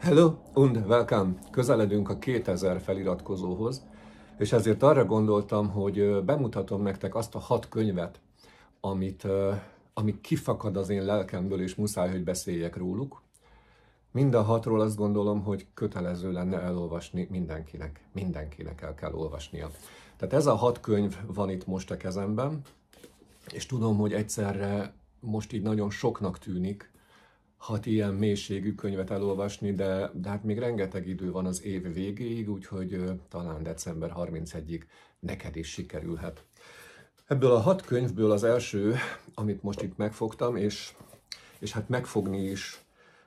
Hello und welcome! Közeledünk a 2000 feliratkozóhoz, és ezért arra gondoltam, hogy bemutatom nektek azt a hat könyvet, amit, ami kifakad az én lelkemből, és muszáj, hogy beszéljek róluk. Mind a hatról azt gondolom, hogy kötelező lenne elolvasni mindenkinek. Mindenkinek el kell olvasnia. Tehát ez a hat könyv van itt most a kezemben, és tudom, hogy egyszerre most így nagyon soknak tűnik, hat ilyen mélységű könyvet elolvasni, de, de hát még rengeteg idő van az év végéig, úgyhogy talán december 31-ig neked is sikerülhet. Ebből a hat könyvből az első, amit most itt megfogtam, és, és hát megfogni is,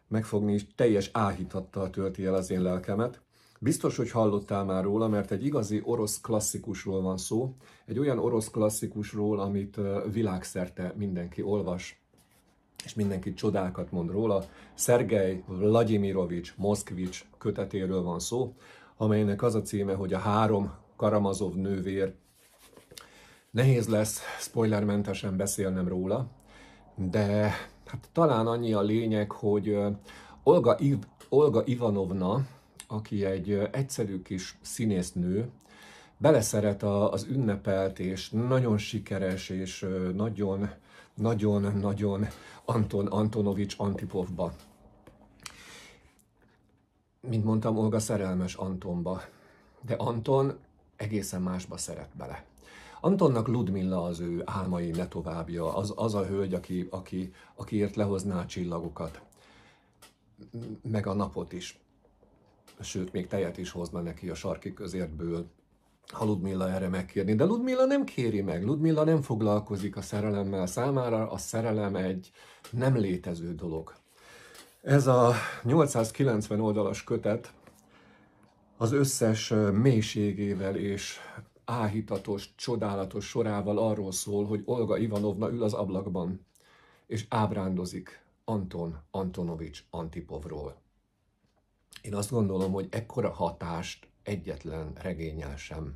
megfogni is teljes áhítattal tölti el az én lelkemet. Biztos, hogy hallottál már róla, mert egy igazi orosz klasszikusról van szó, egy olyan orosz klasszikusról, amit világszerte mindenki olvas és mindenki csodákat mond róla. Szergej Vladimirovics Moszkvics kötetéről van szó, amelynek az a címe, hogy a három Karamazov nővér. Nehéz lesz spoilermentesen beszélnem róla, de hát talán annyi a lényeg, hogy Olga, Iv- Olga Ivanovna, aki egy egyszerű kis színésznő, beleszeret a, az ünnepelt, és nagyon sikeres, és nagyon, nagyon, nagyon Anton Antonovics Antipovba. Mint mondtam, Olga szerelmes Antonba, de Anton egészen másba szeret bele. Antonnak Ludmilla az ő álmai ne továbbja, az, az a hölgy, aki, aki, akiért lehozná a csillagokat, meg a napot is. Sőt, még tejet is hozna neki a sarki közértből, ha Ludmilla erre megkérni. De Ludmilla nem kéri meg, Ludmilla nem foglalkozik a szerelemmel számára, a szerelem egy nem létező dolog. Ez a 890 oldalas kötet az összes mélységével és áhítatos, csodálatos sorával arról szól, hogy Olga Ivanovna ül az ablakban, és ábrándozik Anton Antonovics Antipovról. Én azt gondolom, hogy ekkora hatást egyetlen regényel sem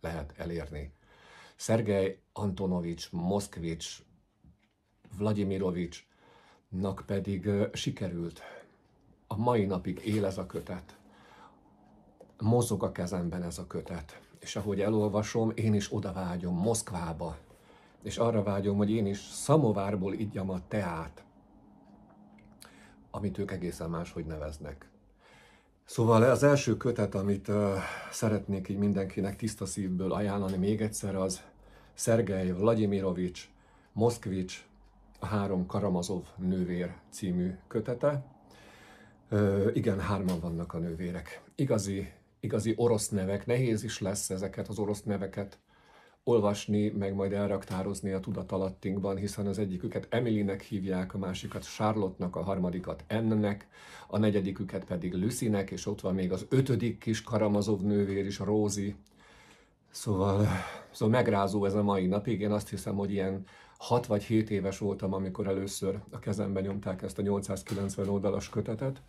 lehet elérni. Szergej Antonovics, Moszkvics, Vladimirovicsnak pedig sikerült. A mai napig él ez a kötet. Mozog a kezemben ez a kötet. És ahogy elolvasom, én is oda vágyom Moszkvába. És arra vágyom, hogy én is szamovárból igyam a teát, amit ők egészen máshogy neveznek. Szóval az első kötet, amit uh, szeretnék így mindenkinek tiszta szívből ajánlani még egyszer, az Szergej Vladimirovics Moszkvics a három Karamazov nővér című kötete. Ö, igen, hárman vannak a nővérek. Igazi, igazi orosz nevek, nehéz is lesz ezeket az orosz neveket olvasni, meg majd elraktározni a tudatalattinkban, hiszen az egyiküket Emilynek hívják, a másikat Charlotte-nak, a harmadikat Ennek, a negyediküket pedig Lucinek, és ott van még az ötödik kis Karamazov nővér is, Rózi. Szóval, szóval megrázó ez a mai napig. Én azt hiszem, hogy ilyen 6 vagy 7 éves voltam, amikor először a kezembe nyomták ezt a 890 oldalas kötetet,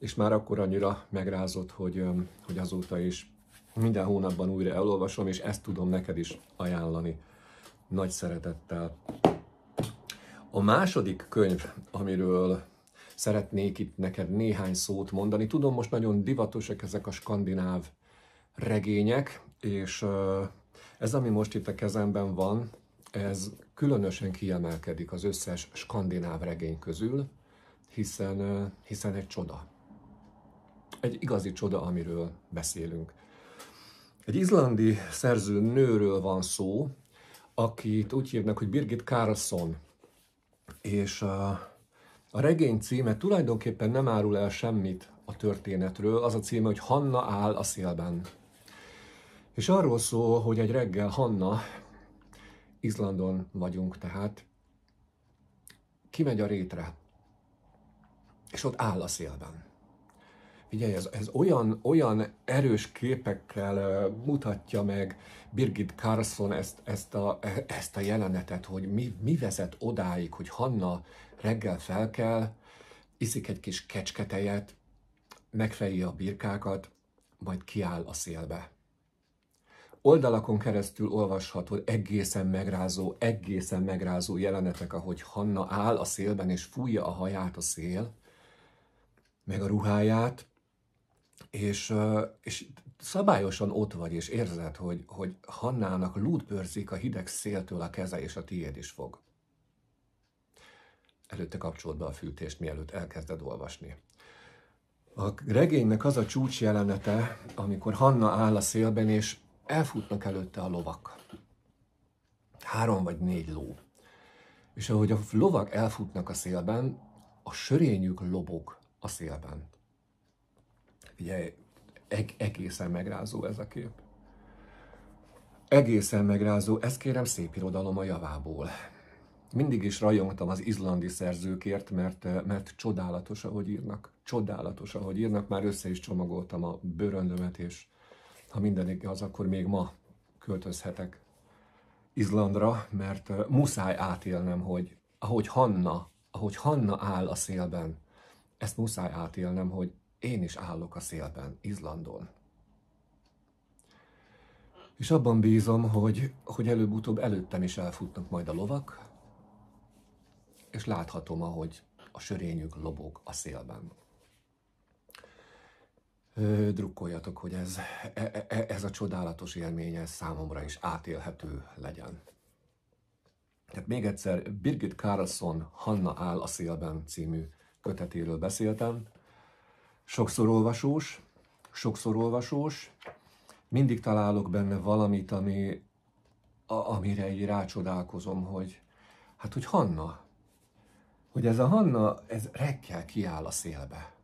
és már akkor annyira megrázott, hogy, hogy azóta is minden hónapban újra elolvasom, és ezt tudom neked is ajánlani nagy szeretettel. A második könyv, amiről szeretnék itt neked néhány szót mondani. Tudom, most nagyon divatosak ezek a skandináv regények, és ez, ami most itt a kezemben van, ez különösen kiemelkedik az összes skandináv regény közül, hiszen, hiszen egy csoda. Egy igazi csoda, amiről beszélünk. Egy izlandi szerző nőről van szó, akit úgy hívnak, hogy Birgit Carlson. És a, a regény címe tulajdonképpen nem árul el semmit a történetről, az a címe, hogy Hanna áll a szélben. És arról szól, hogy egy reggel Hanna, Izlandon vagyunk tehát, kimegy a rétre, és ott áll a szélben. Figyelj, ez, ez olyan, olyan erős képekkel mutatja meg Birgit Carson ezt, ezt, a, ezt a jelenetet, hogy mi, mi vezet odáig, hogy Hanna reggel felkel, iszik egy kis kecsketejet, megfejli a birkákat, majd kiáll a szélbe. Oldalakon keresztül olvashatod egészen megrázó, egészen megrázó jelenetek, ahogy Hanna áll a szélben és fújja a haját a szél, meg a ruháját, és, és szabályosan ott vagy, és érzed, hogy, hogy Hannának lúdbőrzik a hideg széltől a keze, és a tiéd is fog. Előtte kapcsolod be a fűtést, mielőtt elkezded olvasni. A regénynek az a csúcs jelenete, amikor Hanna áll a szélben, és elfutnak előtte a lovak. Három vagy négy ló. És ahogy a lovak elfutnak a szélben, a sörényük lobog a szélben. Ugye eg- egészen megrázó ez a kép. Egészen megrázó, ezt kérem szép irodalom a javából. Mindig is rajongtam az izlandi szerzőkért, mert, mert csodálatos, ahogy írnak. Csodálatos, ahogy írnak. Már össze is csomagoltam a bőröndömet, és ha minden az, akkor még ma költözhetek Izlandra, mert muszáj átélnem, hogy ahogy Hanna, ahogy Hanna áll a szélben, ezt muszáj átélnem, hogy én is állok a szélben, Izlandon. És abban bízom, hogy, hogy előbb-utóbb előttem is elfutnak majd a lovak, és láthatom, ahogy a sörényük lobog a szélben. Ö, drukkoljatok, hogy ez, e, e, e ez a csodálatos élménye számomra is átélhető legyen. Tehát még egyszer Birgit Carlson Hanna áll a szélben című kötetéről beszéltem sokszor olvasós, sokszor olvasós, mindig találok benne valamit, ami, a, amire így rácsodálkozom, hogy hát, hogy Hanna, hogy ez a Hanna, ez reggel kiáll a szélbe.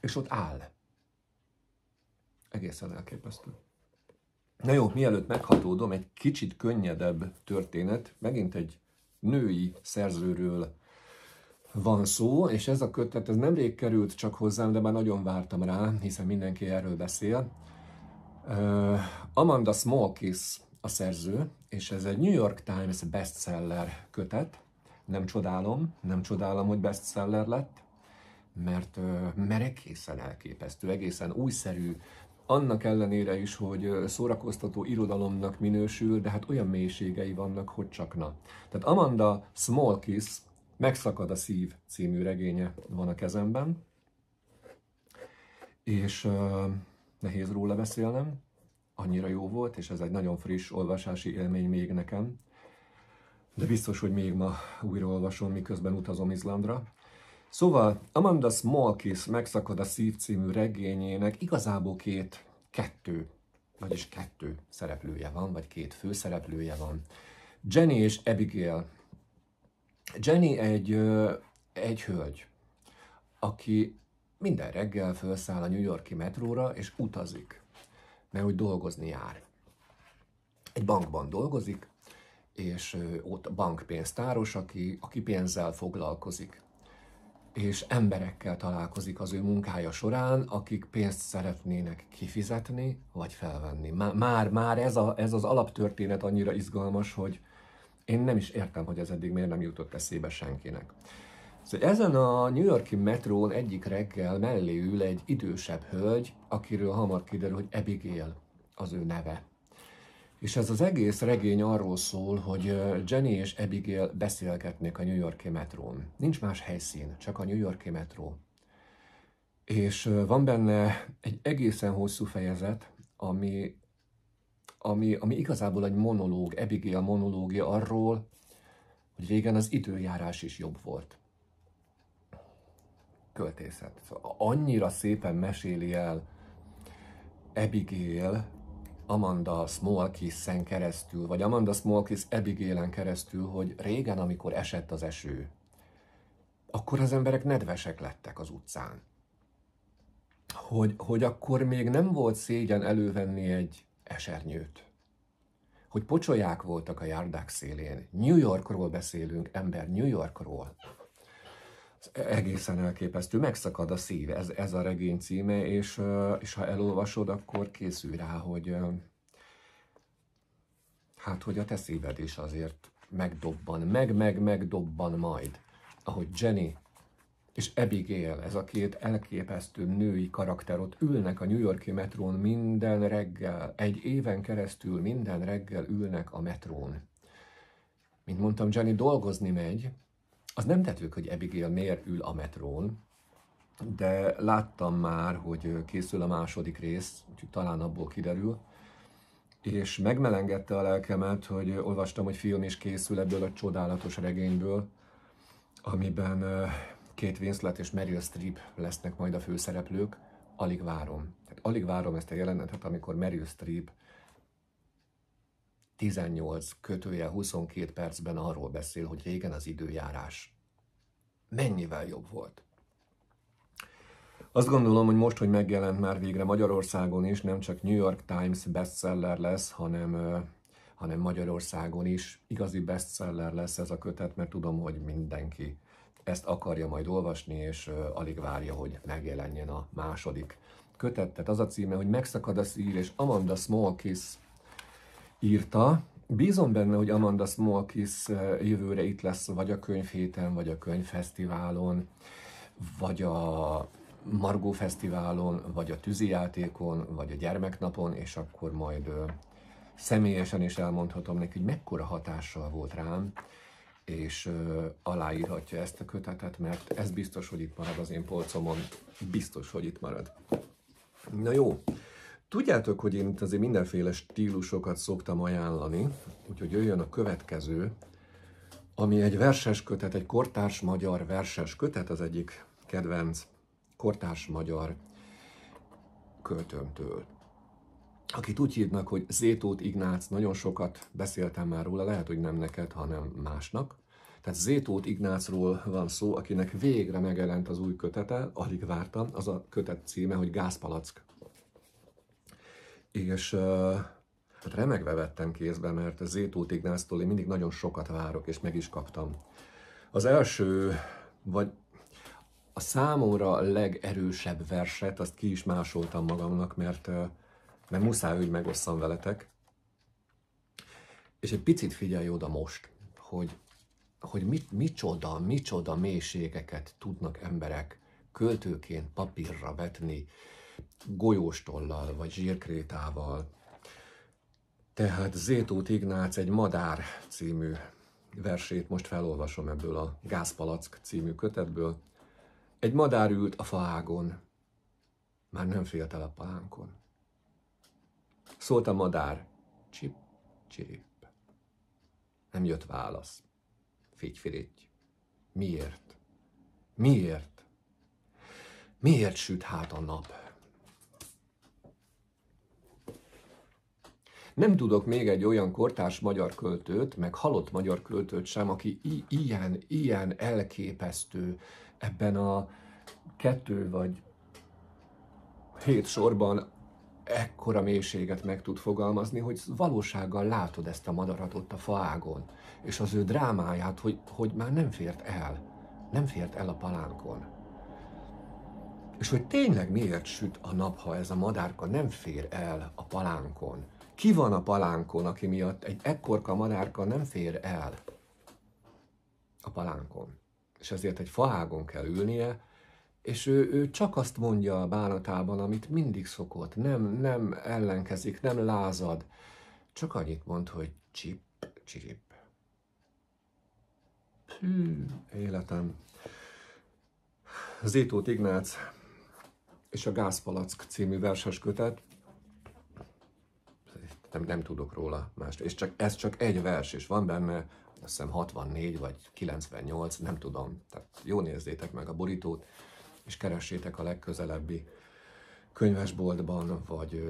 És ott áll. Egészen elképesztő. Na jó, mielőtt meghatódom, egy kicsit könnyedebb történet, megint egy női szerzőről van szó, és ez a kötet ez nemrég került csak hozzám, de már nagyon vártam rá, hiszen mindenki erről beszél. Uh, Amanda Smolkis a szerző, és ez egy New York Times bestseller kötet. Nem csodálom, nem csodálom, hogy bestseller lett, mert, uh, mert egészen elképesztő, egészen újszerű, annak ellenére is, hogy uh, szórakoztató irodalomnak minősül, de hát olyan mélységei vannak, hogy csak na. Tehát Amanda Smolkis Megszakad a szív című regénye van a kezemben, és uh, nehéz róla beszélnem, annyira jó volt, és ez egy nagyon friss olvasási élmény még nekem, de biztos, hogy még ma újra olvasom, miközben utazom Izlandra. Szóval Amanda Smallkiss megszakad a szív című regényének igazából két, kettő, vagyis kettő szereplője van, vagy két főszereplője van. Jenny és Abigail Jenny egy, egy hölgy, aki minden reggel felszáll a New Yorki metróra és utazik, mert úgy dolgozni jár. Egy bankban dolgozik, és ott bankpénztáros, aki, aki pénzzel foglalkozik. És emberekkel találkozik az ő munkája során, akik pénzt szeretnének kifizetni vagy felvenni. Már, már ez, a, ez az alaptörténet annyira izgalmas, hogy, én nem is értem, hogy ez eddig miért nem jutott eszébe senkinek. Szóval ezen a New Yorki metrón egyik reggel mellé ül egy idősebb hölgy, akiről hamar kiderül, hogy Abigail az ő neve. És ez az egész regény arról szól, hogy Jenny és Abigail beszélgetnék a New Yorki metrón. Nincs más helyszín, csak a New Yorki metró. És van benne egy egészen hosszú fejezet, ami ami, ami igazából egy monológ, Ebigia monológia arról, hogy régen az időjárás is jobb volt. Költészet. Szóval annyira szépen meséli el Abigail Amanda Smallkissen keresztül, vagy Amanda Smallkiss Abigailen keresztül, hogy régen, amikor esett az eső, akkor az emberek nedvesek lettek az utcán. Hogy, hogy akkor még nem volt szégyen elővenni egy esernyőt. Hogy pocsolyák voltak a járdák szélén. New Yorkról beszélünk, ember New Yorkról. Ez egészen elképesztő, megszakad a szív, ez, ez a regény címe, és, és ha elolvasod, akkor készül rá, hogy hát, hogy a te szíved is azért megdobban, meg-meg-megdobban majd, ahogy Jenny és Abigail, ez a két elképesztő női karakter, ott ülnek a New Yorki metrón minden reggel, egy éven keresztül minden reggel ülnek a metrón. Mint mondtam, Jenny dolgozni megy, az nem tetők, hogy Abigail miért ül a metrón, de láttam már, hogy készül a második rész, úgyhogy talán abból kiderül, és megmelengette a lelkemet, hogy olvastam, hogy film is készül ebből a csodálatos regényből, amiben eh, Kate Winslet és Meryl Streep lesznek majd a főszereplők, alig várom. Tehát alig várom ezt a jelenetet, amikor Meryl Streep 18 kötője 22 percben arról beszél, hogy régen az időjárás mennyivel jobb volt. Azt gondolom, hogy most, hogy megjelent már végre Magyarországon is, nem csak New York Times bestseller lesz, hanem, hanem Magyarországon is igazi bestseller lesz ez a kötet, mert tudom, hogy mindenki ezt akarja majd olvasni, és alig várja, hogy megjelenjen a második kötet. Tehát az a címe, hogy Megszakad a szív, és Amanda Smallkiss írta. Bízom benne, hogy Amanda Smallkiss jövőre itt lesz, vagy a könyvhéten, vagy a könyvfesztiválon, vagy a Margó Fesztiválon, vagy a tűzijátékon, vagy a gyermeknapon, és akkor majd személyesen is elmondhatom neki, hogy mekkora hatással volt rám, és ö, aláírhatja ezt a kötetet, mert ez biztos, hogy itt marad az én polcomon. Biztos, hogy itt marad. Na jó, tudjátok, hogy én itt azért mindenféle stílusokat szoktam ajánlani, úgyhogy jöjjön a következő, ami egy verses kötet, egy kortárs magyar verses kötet, az egyik kedvenc kortárs magyar költőmtől akit úgy hívnak, hogy Zétót Ignác, nagyon sokat beszéltem már róla, lehet, hogy nem neked, hanem másnak. Tehát Zétót Ignácról van szó, akinek végre megjelent az új kötete, alig vártam, az a kötet címe, hogy Gázpalack. És hát remegve vettem kézbe, mert Zétót Ignáctól én mindig nagyon sokat várok, és meg is kaptam. Az első, vagy a számomra legerősebb verset, azt ki is másoltam magamnak, mert mert muszáj, hogy megosszam veletek. És egy picit figyelj oda most, hogy, hogy mit, micsoda, micsoda mélységeket tudnak emberek költőként papírra vetni, golyóstollal vagy zsírkrétával. Tehát zétó Ignác egy Madár című versét most felolvasom ebből a Gázpalack című kötetből. Egy madár ült a faágon, már nem félt el a palánkon. Szólt a madár. Csip, csip. Nem jött válasz. Figyfiritty. Miért? Miért? Miért süt hát a nap? Nem tudok még egy olyan kortárs magyar költőt, meg halott magyar költőt sem, aki i- ilyen, ilyen elképesztő ebben a kettő vagy hét sorban ekkora mélységet meg tud fogalmazni, hogy valósággal látod ezt a madarat ott a faágon, és az ő drámáját, hogy, hogy már nem fért el, nem fért el a palánkon. És hogy tényleg miért süt a nap, ha ez a madárka nem fér el a palánkon. Ki van a palánkon, aki miatt egy ekkorka madárka nem fér el a palánkon? És ezért egy faágon kell ülnie, és ő, ő csak azt mondja a bánatában, amit mindig szokott, nem, nem ellenkezik, nem lázad, csak annyit mond, hogy csip, csirip. Hű, életem. Zétót Ignác és a Gázpalack című verses kötet. Nem, nem tudok róla mást. És csak, ez csak egy vers, és van benne azt hiszem 64 vagy 98, nem tudom. Tehát jó nézzétek meg a borítót és keressétek a legközelebbi könyvesboltban, vagy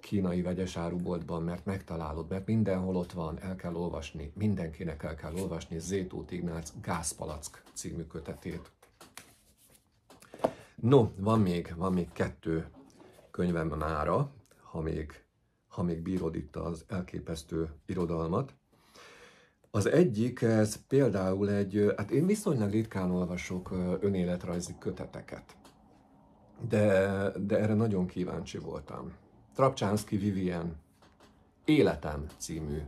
kínai áruboltban, mert megtalálod, mert mindenhol ott van, el kell olvasni, mindenkinek el kell olvasni zétó Tignác Gázpalack című kötetét. No, van még, van még kettő könyvem mára, ha még, ha még bírod itt az elképesztő irodalmat. Az egyik, ez például egy, hát én viszonylag ritkán olvasok önéletrajzi köteteket, de, de erre nagyon kíváncsi voltam. Trapcsánszki Vivien Életem című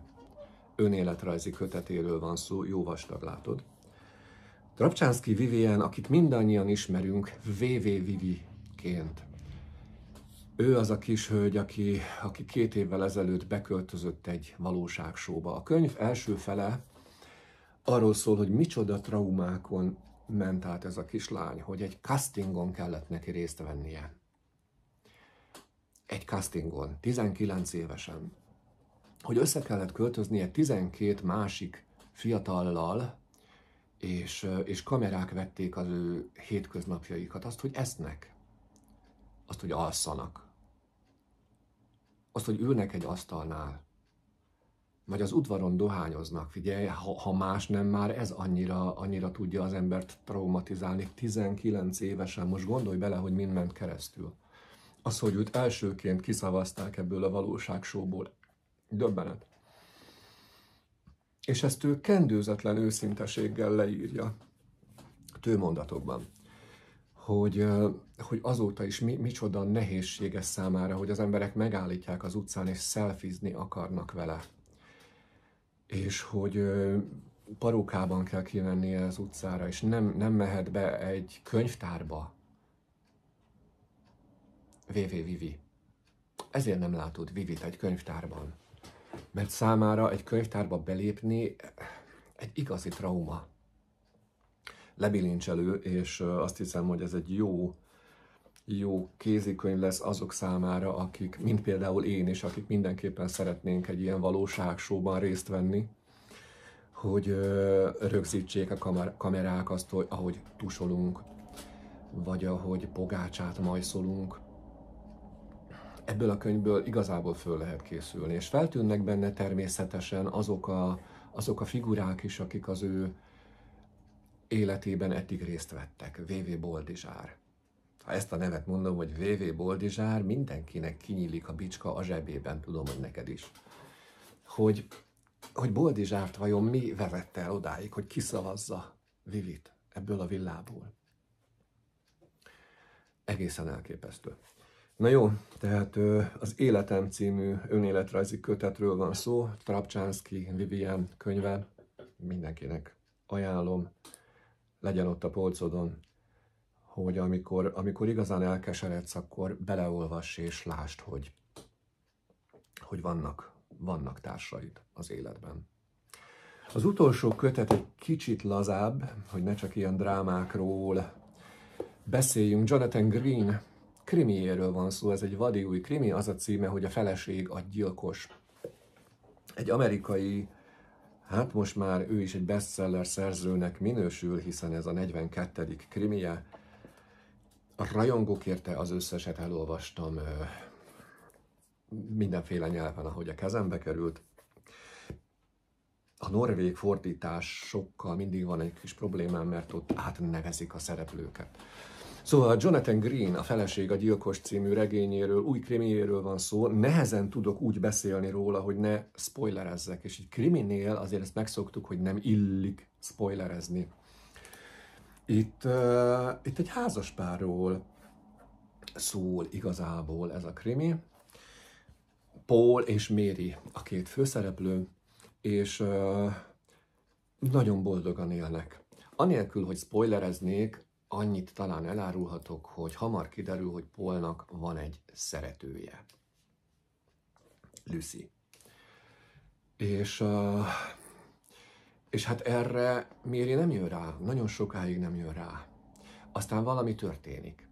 önéletrajzi kötetéről van szó, jó vastag látod. Trapcsánszki Vivien, akit mindannyian ismerünk, VV Vivi-ként ő az a kis hölgy, aki, aki két évvel ezelőtt beköltözött egy valóságsóba. A könyv első fele arról szól, hogy micsoda traumákon ment át ez a kislány, hogy egy castingon kellett neki részt vennie. Egy castingon, 19 évesen. Hogy össze kellett költöznie 12 másik fiatallal, és, és kamerák vették az ő hétköznapjaikat, azt, hogy esznek, azt, hogy alszanak, azt, hogy ülnek egy asztalnál, vagy az udvaron dohányoznak, figyelj, ha, ha más nem már, ez annyira, annyira tudja az embert traumatizálni. 19 évesen, most gondolj bele, hogy mind ment keresztül. Az, hogy őt elsőként kiszavazták ebből a valóságsóból, döbbenet. És ezt ő kendőzetlen őszinteséggel leírja tőmondatokban hogy, hogy azóta is mi, micsoda nehézséges számára, hogy az emberek megállítják az utcán és szelfizni akarnak vele. És hogy parókában kell kimennie az utcára, és nem, nem mehet be egy könyvtárba. VV Vivi. Ezért nem látod Vivit egy könyvtárban. Mert számára egy könyvtárba belépni eh, egy igazi trauma lebilincselő, és azt hiszem, hogy ez egy jó, jó kézikönyv lesz azok számára, akik, mint például én is, akik mindenképpen szeretnénk egy ilyen valóságsóban részt venni, hogy rögzítsék a kamerák azt, hogy ahogy tusolunk, vagy ahogy pogácsát majszolunk. Ebből a könyvből igazából föl lehet készülni, és feltűnnek benne természetesen azok a, azok a figurák is, akik az ő életében eddig részt vettek, VV Boldizsár. Ha ezt a nevet mondom, hogy VV Boldizsár, mindenkinek kinyílik a bicska a zsebében, tudom, hogy neked is. Hogy, hogy Boldizsárt vajon mi vezette el odáig, hogy kiszavazza Vivit ebből a villából. Egészen elképesztő. Na jó, tehát az Életem című önéletrajzi kötetről van szó, Trapcsánszki Vivian könyve, mindenkinek ajánlom legyen ott a polcodon, hogy amikor, amikor igazán elkeseredsz, akkor beleolvass és lásd, hogy, hogy vannak, vannak társaid az életben. Az utolsó kötet egy kicsit lazább, hogy ne csak ilyen drámákról beszéljünk. Jonathan Green krimiéről van szó, ez egy vadi új krimi, az a címe, hogy a feleség a gyilkos. Egy amerikai Hát most már ő is egy bestseller szerzőnek minősül, hiszen ez a 42. krimie. A rajongók érte az összeset elolvastam mindenféle nyelven, ahogy a kezembe került. A norvég sokkal mindig van egy kis problémám, mert ott átnevezik a szereplőket. Szóval Jonathan Green, a Feleség a gyilkos című regényéről, új krimiéről van szó, nehezen tudok úgy beszélni róla, hogy ne spoilerezzek, és egy kriminél azért ezt megszoktuk, hogy nem illik spoilerezni. Itt, uh, itt egy házaspárról szól igazából ez a krimi. Paul és Méri a két főszereplő, és uh, nagyon boldogan élnek. Anélkül, hogy spoilereznék, annyit talán elárulhatok, hogy hamar kiderül, hogy Polnak van egy szeretője. Lucy. És, és hát erre Méri nem jön rá, nagyon sokáig nem jön rá. Aztán valami történik.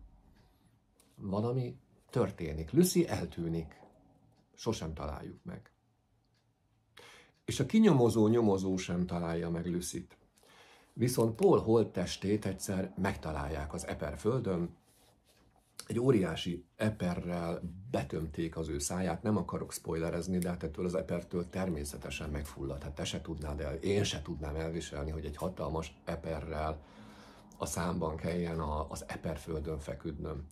Valami történik. Lucy eltűnik. Sosem találjuk meg. És a kinyomozó nyomozó sem találja meg Lucy-t. Viszont Paul holttestét egyszer megtalálják az Eper földön, egy óriási eperrel betömték az ő száját, nem akarok spoilerezni, de hát ettől az epertől természetesen megfulladt. Hát te se tudnád el, én se tudnám elviselni, hogy egy hatalmas eperrel a számban kelljen az eperföldön feküdnöm.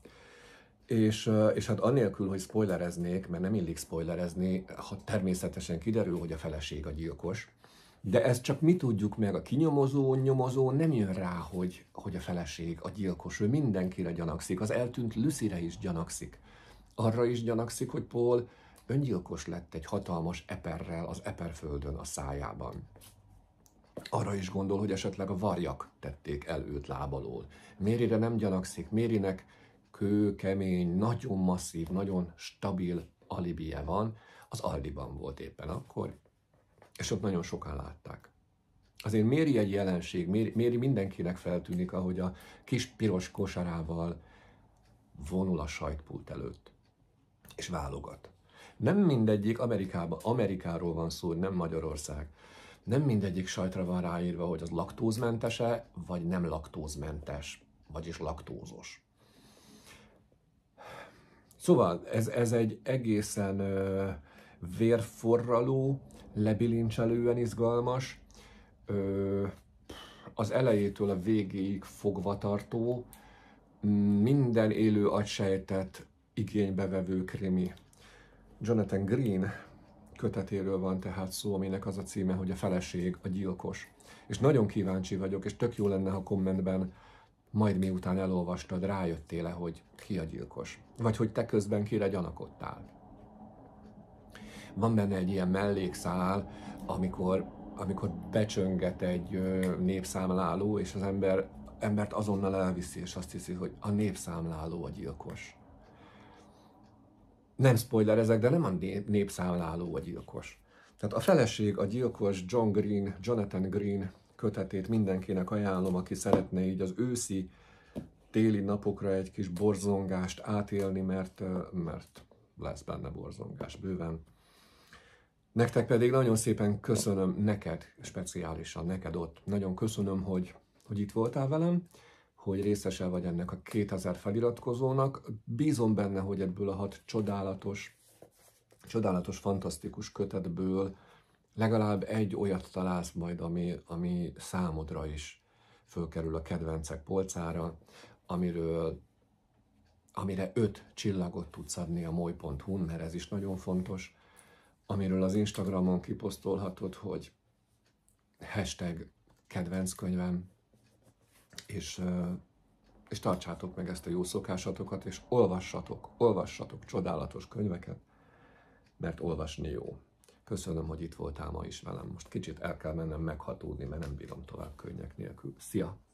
És, eh, és hát anélkül, hogy spoilereznék, mert nem illik spoilerezni, ha természetesen kiderül, hogy a feleség a gyilkos, de ezt csak mi tudjuk meg, a kinyomozó, nyomozó nem jön rá, hogy, hogy a feleség, a gyilkos, ő mindenkire gyanakszik. Az eltűnt Lüszire is gyanakszik. Arra is gyanakszik, hogy Paul öngyilkos lett egy hatalmas eperrel az eperföldön a szájában. Arra is gondol, hogy esetleg a varjak tették el őt lábalól. Mérire nem gyanakszik, Mérinek kemény, nagyon masszív, nagyon stabil alibije van, az Aldiban volt éppen akkor, és ott nagyon sokan látták. Azért Méri egy jelenség, Méri, Méri mindenkinek feltűnik, ahogy a kis piros kosarával vonul a sajtpult előtt, és válogat. Nem mindegyik Amerikában, Amerikáról van szó, nem Magyarország. Nem mindegyik sajtra van ráírva, hogy az laktózmentese, vagy nem laktózmentes, vagyis laktózos. Szóval ez, ez egy egészen ö, vérforraló, lebilincselően izgalmas, ö, az elejétől a végéig fogvatartó, minden élő agysejtet igénybevevő krimi. Jonathan Green kötetéről van tehát szó, aminek az a címe, hogy a feleség, a gyilkos. És nagyon kíváncsi vagyok, és tök jó lenne, ha kommentben majd miután elolvastad, rájöttél-e, hogy ki a gyilkos. Vagy hogy te közben kire gyanakodtál van benne egy ilyen mellékszál, amikor, amikor becsönget egy népszámláló, és az ember, embert azonnal elviszi, és azt hiszi, hogy a népszámláló a gyilkos. Nem spoiler ezek, de nem a népszámláló a gyilkos. Tehát a feleség, a gyilkos John Green, Jonathan Green kötetét mindenkinek ajánlom, aki szeretne így az őszi téli napokra egy kis borzongást átélni, mert, mert lesz benne borzongás bőven. Nektek pedig nagyon szépen köszönöm, neked speciálisan, neked ott. Nagyon köszönöm, hogy, hogy itt voltál velem, hogy részese vagy ennek a 2000 feliratkozónak. Bízom benne, hogy ebből a hat csodálatos, csodálatos, fantasztikus kötetből legalább egy olyat találsz majd, ami, ami számodra is fölkerül a kedvencek polcára, amiről amire öt csillagot tudsz adni a moly.hu-n, mert ez is nagyon fontos amiről az Instagramon kiposztolhatod, hogy hashtag kedvenc könyvem, és, és tartsátok meg ezt a jó szokásatokat, és olvassatok, olvassatok csodálatos könyveket, mert olvasni jó. Köszönöm, hogy itt voltál ma is velem. Most kicsit el kell mennem meghatódni, mert nem bírom tovább könnyek nélkül. Szia!